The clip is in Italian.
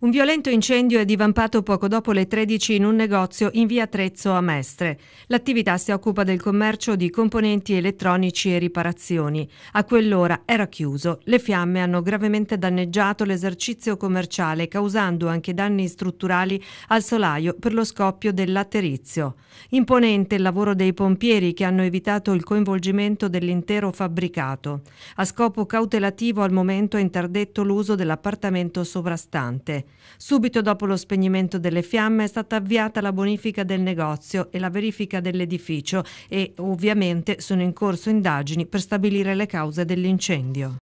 Un violento incendio è divampato poco dopo le 13 in un negozio in via Trezzo a Mestre. L'attività si occupa del commercio di componenti elettronici e riparazioni. A quell'ora era chiuso. Le fiamme hanno gravemente danneggiato l'esercizio commerciale, causando anche danni strutturali al solaio per lo scoppio dell'atterizio. Imponente il lavoro dei pompieri che hanno evitato il coinvolgimento dell'intero fabbricato. A scopo cautelativo al momento è interdetto l'uso dell'appartamento sovrastante. Subito dopo lo spegnimento delle fiamme è stata avviata la bonifica del negozio e la verifica dell'edificio e ovviamente sono in corso indagini per stabilire le cause dell'incendio.